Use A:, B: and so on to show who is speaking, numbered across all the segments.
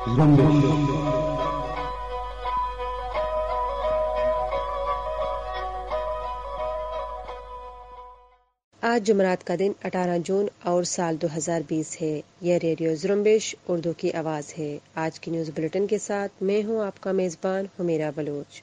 A: आज
B: जुमरात का दिन 18 जून और साल 2020 है यह रेडियो जुरम्बेश उर्दू की आवाज़ है आज की न्यूज़ बुलेटिन के साथ मैं हूं आपका मेज़बान हुमेरा बलोच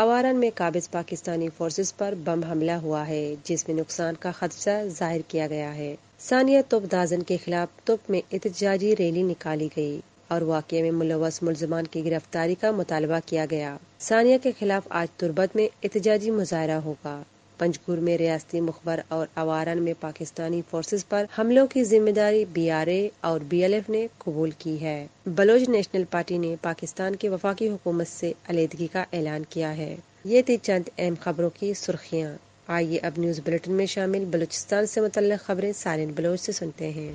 B: अवारन में काबिज पाकिस्तानी फोर्सेज पर बम हमला हुआ है जिसमें नुकसान का खदशा जाहिर किया गया है सानिया दाजन के खिलाफ तुप में एहतजाजी रैली निकाली गई और वाक में मुलवस मुलजमान की गिरफ्तारी का मुतालबा किया गया सानिया के खिलाफ आज तुरबत में एहतजाजी मुजाहरा होगा पंचकूर में रियासती मुखबर और अवारन में पाकिस्तानी फोर्सेज पर हमलों की जिम्मेदारी बीआरए और बीएलएफ ने कबूल की है बलोच नेशनल पार्टी ने पाकिस्तान के वफाकी हुकूमत से अलीदगी का ऐलान किया है ये थी चंद अहम खबरों की सुर्खियाँ आइए अब न्यूज बुलेटिन में शामिल बलूचिस्तान से मुतल खबरें सारिन बलोच से सुनते हैं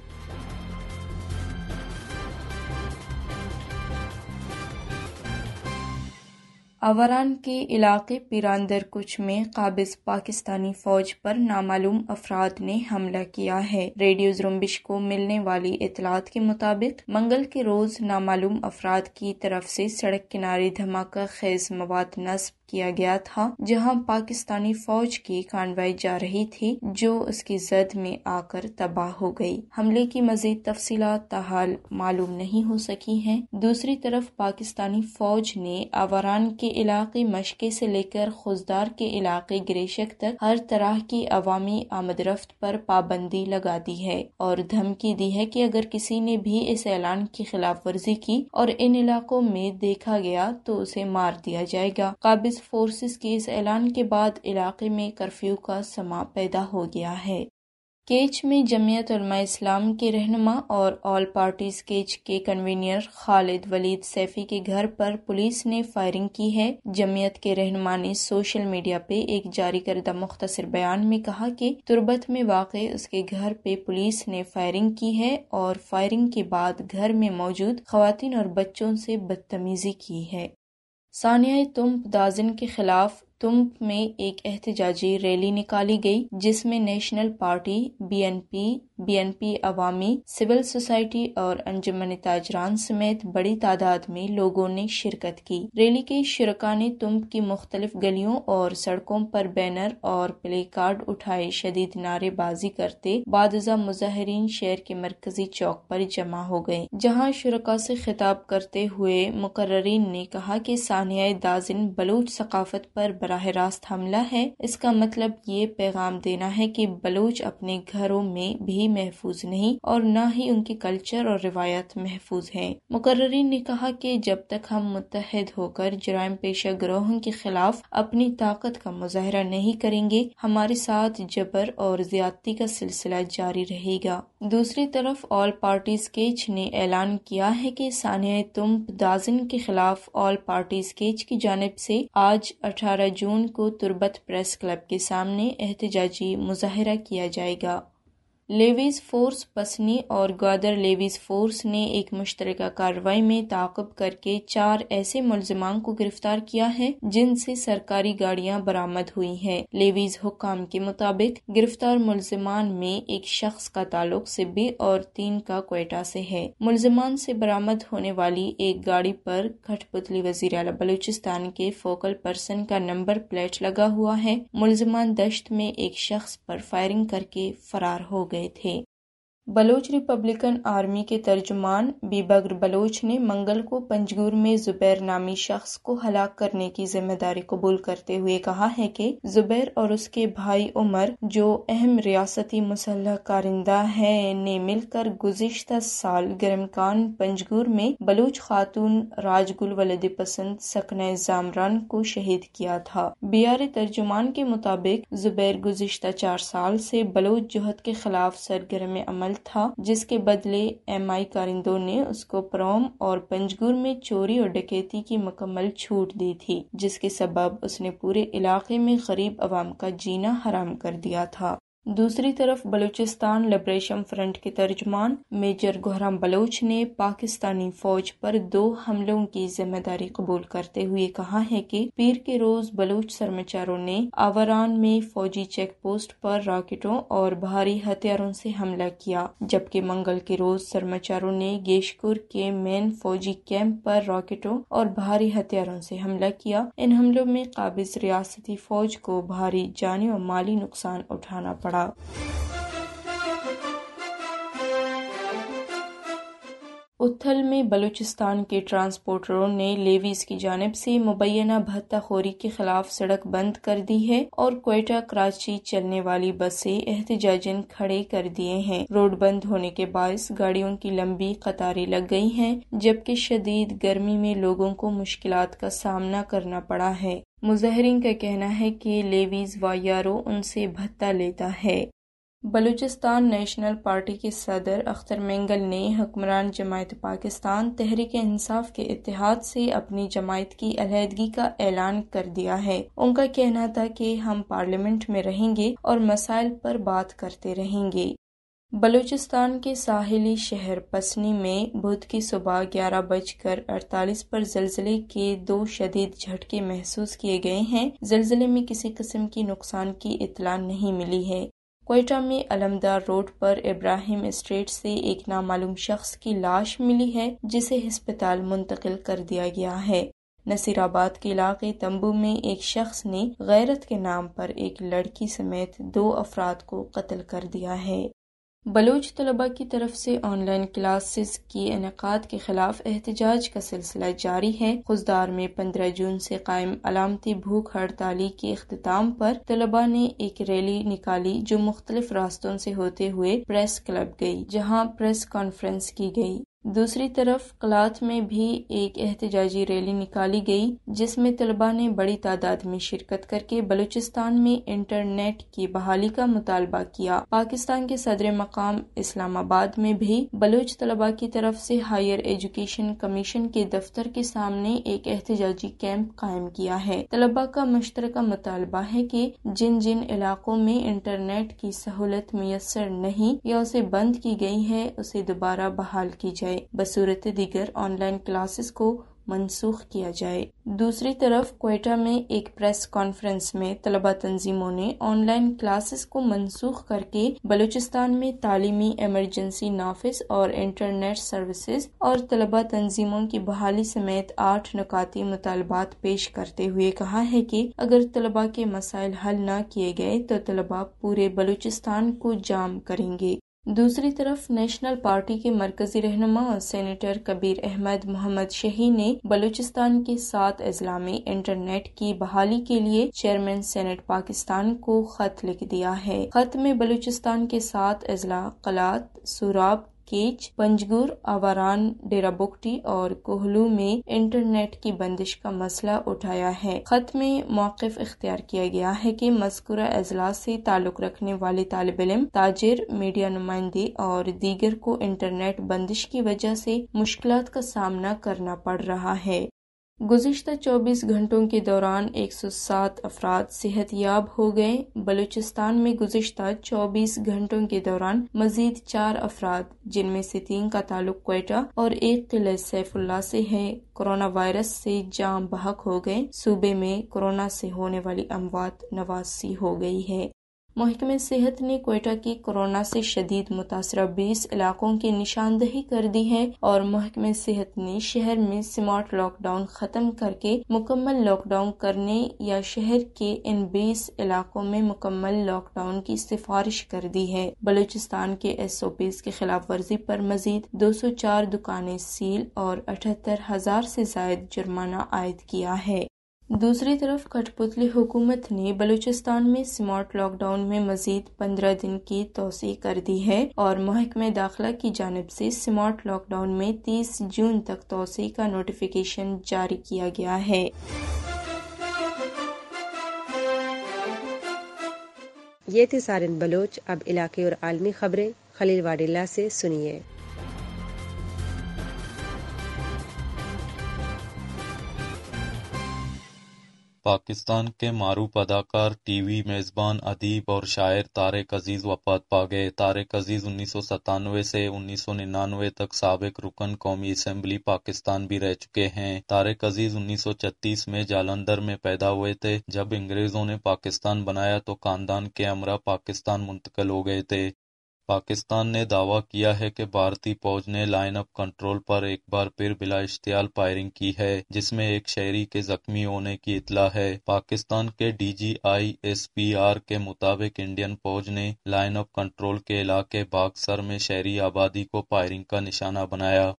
C: अवरान के इलाके कुछ में काबिज पाकिस्तानी फौज पर नामालूम अफराद ने हमला किया है रेडियो जुम्बिश को मिलने वाली इतलात के मुताबिक मंगल के रोज नामालूम अफराद की तरफ से सड़क किनारे धमाका खेज मवाद नस्ब किया गया था जहां पाकिस्तानी फौज की कार्रवाई जा रही थी जो उसकी जद में आकर तबाह हो गई हमले की मजीद तफसी तहाल मालूम नहीं हो सकी है दूसरी तरफ पाकिस्तानी फौज ने अवरान के इलाके मशके से लेकर खुजदार के इलाके ग्रेशक तक हर तरह की अवामी आमदरफ्त पर पाबंदी लगा दी है और धमकी दी है की अगर किसी ने भी इस ऐलान की खिलाफ वर्जी की और इन इलाकों में देखा गया तो उसे मार दिया जाएगा काबिज फोर्स के इस ऐलान के बाद इलाके में कर्फ्यू का समा पैदा हो गया है केच में जमयत उलमा इस्लाम के रहनुमा और ऑल पार्टीज केच के कन्वीनियर खालिद वलीद सैफी के घर पर पुलिस ने फायरिंग की है जमीयत के रहनुमा ने सोशल मीडिया पे एक जारी करदा मुख्तर बयान में कहा कि तुरबत में वाक़ उसके घर पे पुलिस ने फायरिंग की है और फायरिंग के बाद घर में मौजूद खातन और बच्चों से बदतमीजी की है सानिया तुम दाजिन के खिलाफ तुम्ब में एक एहतजाजी रैली निकाली गई जिसमें नेशनल पार्टी बीएनपी बीएनपी अवामी सिविल सोसाइटी और अंजुमन ताजरान समेत बड़ी तादाद में लोगों ने शिरकत की रैली के शुरा ने तुम्ब की मुख्तलिफ गलियों और सड़कों पर बैनर और प्ले कार्ड उठाए शदीद नारेबाजी करते बादजा मुजाहरीन शहर के मरकजी चौक पर जमा हो गए जहाँ शुरा से खिताब करते हुए मुकर्रीन ने कहा की सानिया दाजिन बलूच सकाफत पर बरह रास्त हमला है इसका मतलब ये पैगाम देना है कि बलूच अपने घरों में भी महफूज नहीं और न ही उनके कल्चर और रिवायत महफूज है मुकर्रीन ने कहा की जब तक हम मुतहद होकर जराइम पेशा ग्रोहों के खिलाफ अपनी ताकत का मुजाहरा नहीं करेंगे हमारे साथ जबर और ज्यादती का सिलसिला जारी रहेगा दूसरी तरफ ऑल पार्टीज केच ने ऐलान किया है कि सानिया तुम्पदाजन के खिलाफ ऑल पार्टीज केच की जानब से आज 18 जून को तुर्बत प्रेस क्लब के सामने एहतजाजी मुजाहरा किया जाएगा लेविस फोर्स पसनी और ग्वादर लेविस फोर्स ने एक मुश्तरका कार्रवाई में ताकब करके चार ऐसे मुलजमान को गिरफ्तार किया है जिनसे सरकारी गाड़ियां बरामद हुई है लेविस हुकाम के मुताबिक गिरफ्तार मुलजमान में एक शख्स का ताल्लुक सिब्बी और तीन का कोयटा से है मुलजमान से बरामद होने वाली एक गाड़ी पर खटपुतली वजीर अला बलूचिस्तान के फोकल पर्सन का नंबर प्लेट लगा हुआ है मुलजमान दश्त में एक शख्स पर फायरिंग करके फरार हो गए थे बलोच रिपब्लिकन आर्मी के तर्जुमान बीबग्र बलोच ने मंगल को पंजगुर में जुबैर नामी शख्स को हलाक करने की जिम्मेदारी कबूल करते हुए कहा है कि जुबैर और उसके भाई उमर जो अहम रियासती मुसलह कारिंदा है ने मिलकर गुजशत साल गरमकान पंजगुर में बलोच खातून राजगुल वलद पसंद सकन जामरान को शहीद किया था बी आर तर्जुमान के मुताबिक जुबैर गुजशत चार साल से बलोच जहद के खिलाफ सरगर्म अमल था जिसके बदले एमआई कारिंदो ने उसको प्रोम और पंजगुर में चोरी और डकैती की मकम्मल छूट दी थी जिसके सबब उसने पूरे इलाके में गरीब आवाम का जीना हराम कर दिया था दूसरी तरफ बलूचिस्तान लिबरेशन फ्रंट के तर्जमान मेजर गोहराम बलोच ने पाकिस्तानी फौज पर दो हमलों की जिम्मेदारी कबूल करते हुए कहा है कि पीर के रोज बलूच सरमाचारों ने आवरान में फौजी चेक पोस्ट पर रॉकेटों और भारी हथियारों से हमला किया जबकि मंगल के रोज सरमाचारों ने गेशकुर के मेन फौजी कैंप पर रॉकेटों और भारी हथियारों से हमला किया इन हमलों में काबिज रियासती फौज को भारी जानी और माली नुकसान उठाना पड़ा पड़ा उथल में बलूचिस्तान के ट्रांसपोर्टरों ने लेवीज की जानब से मुबैना भत्ताखोरी के खिलाफ सड़क बंद कर दी है और कोयटा कराची चलने वाली बसें एहतजाजन खड़े कर दिए हैं रोड बंद होने के बायस गाड़ियों की लंबी कतारें लग गई हैं जबकि शदीद गर्मी में लोगों को मुश्किल का सामना करना पड़ा है मुजाहरीन का कहना है कि लेवीज वायारो उनसे भत्ता लेता है बलूचिस्तान नेशनल पार्टी के सदर अख्तर मेंगल ने हुक्मरान जमायत पाकिस्तान तहरीक इंसाफ के इतिहाद से अपनी जमायत की अलहदगी का ऐलान कर दिया है उनका कहना था कि हम पार्लियामेंट में रहेंगे और मसाइल पर बात करते रहेंगे बलूचिस्तान के साहिली शहर पसनी में बुध की सुबह ग्यारह बजकर अड़तालीस पर जलजिले के दो शदीद झटके महसूस किए गए हैं जलजिले में किसी किस्म की नुकसान की इतला नहीं मिली है कोयटा में अलमदार रोड पर इब्राहिम स्ट्रीट से एक नामालूम शख्स की लाश मिली है जिसे हस्पताल मुंतकिल कर दिया गया है नसीराबाद के इलाके तंबू में एक शख्स ने गैरत के नाम पर एक लड़की समेत दो अफराद को कत्ल कर दिया है बलोच तलबा की तरफ से ऑनलाइन क्लासेस की इनका के खिलाफ एहतजाज का सिलसिला जारी है खुजदार में पंद्रह जून से कायम अलामती भूख हड़ताली के अख्ताम पर तलबा ने एक रैली निकाली जो मुख्तलिफ रास्तों से होते हुए प्रेस क्लब गई जहाँ प्रेस कॉन्फ्रेंस की गई दूसरी तरफ कलाथ में भी एक एहतजाजी रैली निकाली गई जिसमें तलबा ने बड़ी तादाद में शिरकत करके बलूचिस्तान में इंटरनेट की बहाली का मुतालबा किया पाकिस्तान के सदर मकाम इस्लामाबाद में भी बलूच तलबा की तरफ से हायर एजुकेशन कमीशन के दफ्तर के सामने एक एहतजाजी कैंप कायम किया है तलबा का मुश्तर मुतालबा है की जिन जिन इलाकों में इंटरनेट की सहूलत मैसर नहीं या उसे बंद की गई है उसे दोबारा बहाल की जाए जाए बसूरत दीगर ऑनलाइन क्लासेस को मनसूख किया जाए दूसरी तरफ कोयटा में एक प्रेस कॉन्फ्रेंस में तलबा तंजीमों ने ऑनलाइन क्लासेस को मनसूख करके बलूचिस्तान में तालीमी एमरजेंसी नाफिस और इंटरनेट सर्विसेज और तलबा तंजीमों की बहाली समेत आठ नकाती मुतालबात पेश करते हुए कहा है कि अगर तलबा के मसाइल हल न किए गए तो तलबा पूरे बलूचिस्तान को जाम करेंगे दूसरी तरफ नेशनल पार्टी के मरकजी रहनुमा सेनेटर कबीर अहमद मोहम्मद शही ने बलूचिस्तान के सात अजला में इंटरनेट की बहाली के लिए चेयरमैन सेनेट पाकिस्तान को खत लिख दिया है खत में बलूचिस्तान के सात अजला कलात सुराब केच पंजगुर आवारान डेराबुकटी और कोहलू में इंटरनेट की बंदिश का मसला उठाया है खत में मौकफ इख्तियार किया गया है की मस्कुरा अजलास से ताल्लुक रखने वाले तालब इलम ताजिर मीडिया नुमाइंदे और दीगर को इंटरनेट बंदिश की वजह से मुश्किल का सामना करना पड़ रहा है गुजशत 24 घंटों के दौरान 107 अफराद सेहत याब हो गए बलूचिस्तान में गुजशत 24 घंटों के दौरान मजीद चार अफराद जिनमें से तीन का ताल्लुक क्वेटा और एक किले सैफुल्ला से है कोरोना वायरस से जाम बहक हो गए सूबे में कोरोना से होने वाली अमवात नवासी हो गई है महकमे सेहत ने कोयटा की कोरोना से शदीद मुतासर 20 इलाकों की निशानदही कर दी है और महकमे सेहत ने शहर में स्मार्ट लॉकडाउन खत्म करके मुकम्मल लॉकडाउन करने या शहर के इन 20 इलाकों में मुकम्मल लॉकडाउन की सिफारिश कर दी है बलूचिस्तान के एस ओ पी की खिलाफ वर्जी पर मजीद दो सौ चार दुकानें सील और अठहत्तर हजार से जायद जुर्माना आयद किया है दूसरी तरफ कठपुतली हुकूमत ने बलूचिस्तान में स्मार्ट लॉकडाउन में मजीद पंद्रह दिन की तोसी कर दी है और महकमे दाखिला की जानब से स्मार्ट लॉकडाउन में तीस जून तक तोसी का नोटिफिकेशन जारी किया गया है ये थी सारिन
B: बलोच अब इलाके और आलमी खबरें खलील वाडिल्ला से सुनिए
A: पाकिस्तान के मारूफ अदाकार, टीवी मेजबान, अदीब और शायर तारे अजीज वफात पा गए। तारिक अजीज उन्नीस सौ सत्तानवे से उन्नीस सौ निन्यानवे तक सबक रुकन कौमी असम्बली पाकिस्तान भी रह चुके हैं। तारे अजीज उन्नीस सौ छत्तीस में जालंधर में पैदा हुए थे। जब अंग्रेजों ने पाकिस्तान बनाया तो खानदान के अमरा पाकिस्तान मुंतकिल हो गए थे। पाकिस्तान ने दावा किया है कि भारतीय फौज ने लाइन-ऑफ कंट्रोल पर एक बार फिर बिला इश्तियाल फायरिंग की है, जिसमें एक शहरी के जख्मी होने की इतला है। पाकिस्तान के डीजीआईएसपीआर के मुताबिक इंडियन फौज ने लाइन ऑफ कंट्रोल के इलाके बागसर में शहरी आबादी को फायरिंग का निशाना बनाया।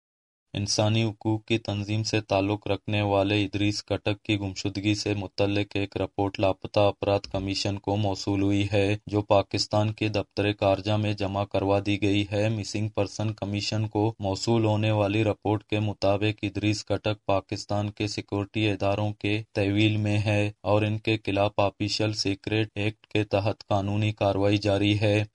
A: इंसानी हकूक की तंजीम से ताल्लुक़ रखने वाले इदरीस कटक की गुमशुदगी से मुतल्लिक़ एक रिपोर्ट लापता अपराध कमीशन को मौसू हुई है, जो पाकिस्तान के दफ्तर खारजा में जमा करवा दी गई है। मिसिंग पर्सन कमीशन को मौसू होने वाली रिपोर्ट के मुताबिक इदरीस कटक पाकिस्तान के सिक्योरिटी इदारों के तहवील में है और इनके खिलाफ ऑफिशियल सीक्रेट एक्ट के तहत कानूनी कार्रवाई जारी है।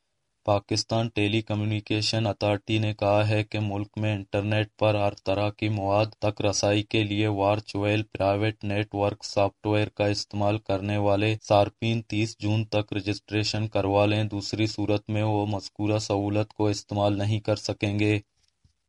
A: पाकिस्तान टेली कम्युनिकेशन अथॉरिटी ने कहा है कि मुल्क में इंटरनेट पर हर तरह की मवाद तक रसाई के लिए वार्चुअल प्राइवेट नेटवर्क सॉफ्टवेयर का इस्तेमाल करने वाले सार्फिन 30 जून तक रजिस्ट्रेशन करवा लें दूसरी सूरत में वो मस्कूरा सहूलत को इस्तेमाल नहीं कर सकेंगे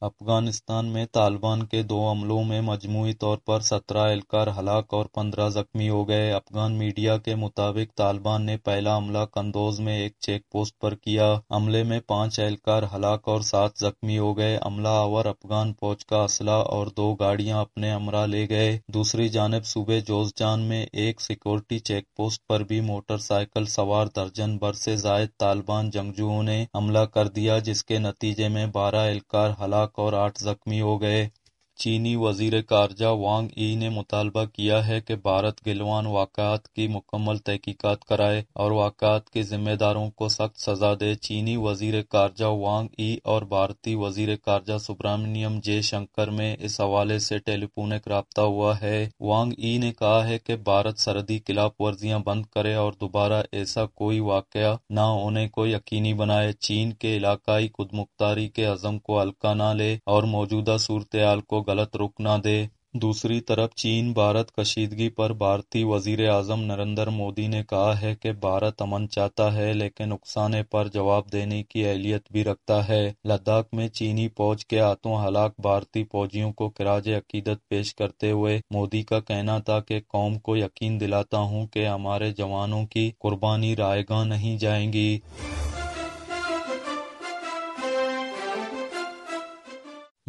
A: अफगानिस्तान में तालिबान के दो हमलों में मजमूई तौर पर सत्रह एहलकार हलाक और पंद्रह जख्मी हो गए अफगान मीडिया के मुताबिक तालिबान ने पहला हमला कंदोज में एक चेक पोस्ट पर किया हमले में पांच एहलकार हलाक और सात जख्मी हो गए हमलावर अफगान फौज का असला और दो गाड़ियां अपने हमरा ले गए दूसरी जानब सूबे जोजजान में एक सिक्योरिटी चेक पोस्ट पर भी मोटरसाइकिल सवार दर्जन भर से जायद तालिबान जंगजुओं ने हमला कर दिया जिसके नतीजे में बारह एहलकार हलाक लाख और आठ जख्मी हो गए चीनी वजीर खारजा वांग ई ने मुतालबा किया है कि भारत गिलवान वाकत की मुकम्मल तहकीकत कराए और वाकत के जिम्मेदारों को सख्त सजा दे चीनी वजीर खारजा वांग ई और भारतीय वजीर खारजा सुब्रमण्यम जय शंकर में इस हवाले से टेलीफोनिक रबता हुआ है वांग ई ने कहा है कि भारत सरहदी खिलाफ वर्जियां बंद करे और दोबारा ऐसा कोई वाक न होने को यकीनी बनाए चीन के इलाकाई खुद मुख्तारी के अजम को हल्का न ले और मौजूदा सूरत को गलत रुख न दे दूसरी तरफ चीन भारत कशीदगी पर भारतीय वजीर आजम नरेंद्र मोदी ने कहा है कि भारत अमन चाहता है लेकिन नुकसान पर जवाब देने की अहलियत भी रखता है लद्दाख में चीनी फौज के हाथों हलाक भारतीय फौजियों को किराज अकीदत पेश करते हुए मोदी का कहना था कि कौम को यकीन दिलाता हूँ कि हमारे जवानों की कुर्बानी रायगा नहीं जाएंगी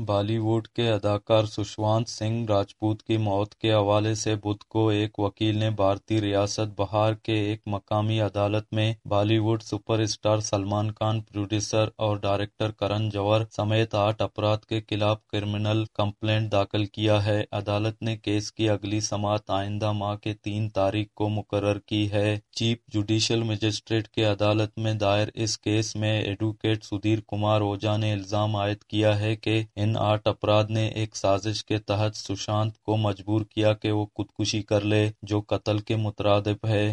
A: बॉलीवुड के अदाकार सुशांत सिंह राजपूत की मौत के हवाले से बुध को एक वकील ने भारतीय रियासत बहार के एक मकामी अदालत में बॉलीवुड सुपरस्टार सलमान खान प्रोड्यूसर और डायरेक्टर करण जौहर समेत आठ अपराध के खिलाफ क्रिमिनल कंप्लेंट दाखिल किया है अदालत ने केस की अगली समात आइंदा माह के तीन तारीख को मुकर की है चीफ जुडिशल मजिस्ट्रेट के अदालत में दायर इस केस में एडवोकेट सुधीर कुमार ओझा ने इल्जाम आयद किया है की दिन आठ अपराध ने एक साजिश के तहत सुशांत को मजबूर किया कि वो खुदकुशी कर ले, जो कत्ल के मुतरादिफ है।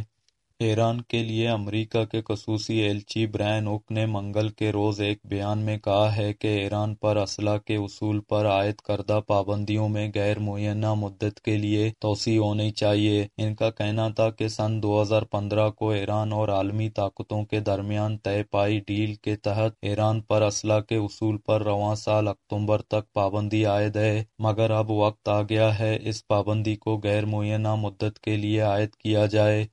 A: ईरान के लिए अमेरिका के खसूसी एलची ब्रायन उक ने मंगल के रोज एक बयान में कहा है कि ईरान पर असला के उसूल पर आयद करदा पाबंदियों में गैर मुयना मुद्दत के लिए तोसी होनी चाहिए इनका कहना था कि सन 2015 को ईरान और आलमी ताकतों के दरमियान तय पाई डील के तहत ईरान पर असला के उसूल पर रवा साल अक्टूबर तक पाबंदी आयद है मगर अब वक्त आ गया है इस पाबंदी को गैर मुयना मुद्दत के लिए आयद किया जाए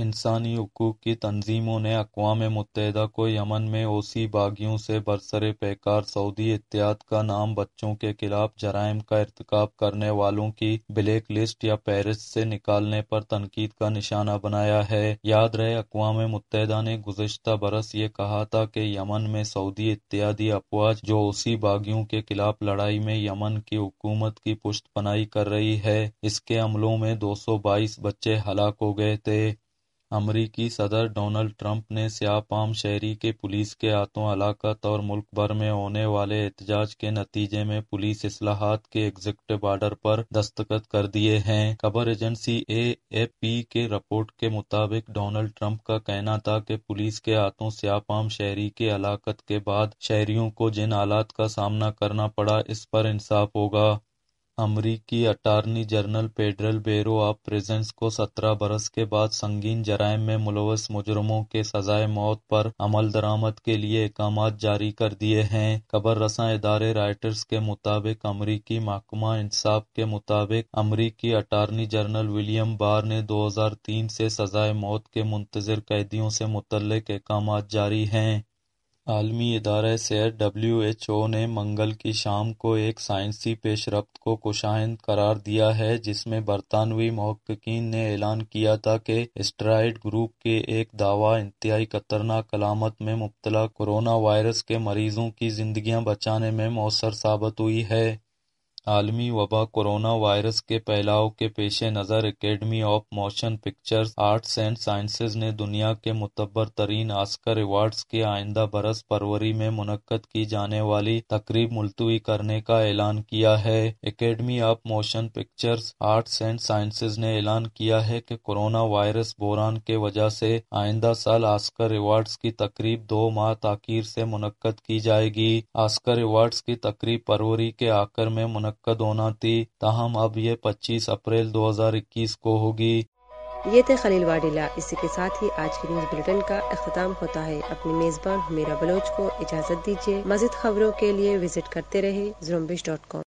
A: इंसानी हकूक की तंजीमों ने अकवा मुतहदा को यमन में ओसी बागियों से बरसर-पैकार सऊदी इत्तेहाद का नाम बच्चों के खिलाफ जराइम का इरतकाब करने वालों की ब्लैक लिस्ट या पेरिस से निकालने पर तनकीद का निशाना बनाया है याद रहे अकवा मुतहदा ने गुज़श्ता बरस ये कहा था कि यमन में सऊदी इत्तेहादी अफवाज जो ओसी बागियों के खिलाफ लड़ाई में यमन की हुकूमत की पनाई कर रही है इसके हमलों में दो सौ बाईस बच्चे हलाक हो गए थे अमरीकी सदर डोनाल्ड ट्रंप ने स्यापाम शहरी के पुलिस के हाथों हलाकत और मुल्क भर में होने वाले एहतजाज के नतीजे में पुलिस असलाहत के एग्जिक्ट आर्डर पर दस्तखत कर दिए हैं खबर एजेंसी ए पी के रिपोर्ट के मुताबिक डोनाल्ड ट्रंप का कहना था कि पुलिस के हाथों स्यापाम शहरी के हलाकत के बाद शहरियों को जिन हालात का सामना करना पड़ा इस पर इंसाफ होगा अमरीकी अटारनी जनरल पेडरल बेरो ऑफ प्रेजेंस को सत्रह बरस के बाद संगीन जराइम में मुलवस मुजरमों के सजाए मौत पर अमल दरामद के लिए अहकाम जारी कर दिए हैं खबर रसा इदारे राइटर्स के मुताबिक अमरीकी महकमा इंसाफ के मुताबिक अमरीकी अटारनी जनरल विलियम बार ने 2003 से सजाए मौत के मुंतजर कैदियों से मुतल अहकाम जारी हैं आलमी इदारा सेहत डब्ल्यू एच ओ ने मंगल की शाम को एक साइंसी पेशरफ्त को कोषायन करार दिया है जिसमें बरतानवी महक्कीन ने ऐलान किया था कि स्ट्राइड ग्रुप के एक दावा इंतहाई खतरनाक कलामत में मुब्तला कोरोना वायरस के मरीजों की जिंदगियां बचाने में मौसर साबित हुई है आलमी वबा कोरोना वायरस के फैलाव के पेश-नज़र academy of motion picture arts and sciences ने दुनिया के मुतबर तरीन आस्कर अवार्ड्स के आइंदा बरस फरवरी में मुनद की जाने वाली तकरीब मुलतवी करने का ऐलान किया है academy of motion pictures arts and sciences ने ऐलान किया है कि कोरोना वायरस बोरान के वजह से आइंदा साल आस्कर अवार्ड्स की तकरीब दो माह ताखिर से मुनद की जाएगी आस्कर अवार्ड्स की तकरीब फरवरी के आकर में मुनद मुनद होना थी ताहम अब ये पच्चीस अप्रैल दो हजार इक्कीस को होगी
B: ये थे खलील वाडिला इसी के साथ ही आज के न्यूज बुलेटिन का अख्ताम होता है अपनी मेजबान हुमेरा बलोच को इजाज़त दीजिए मजीद खबरों के लिए विजिट करते रहे जुम्बिश डॉट कॉम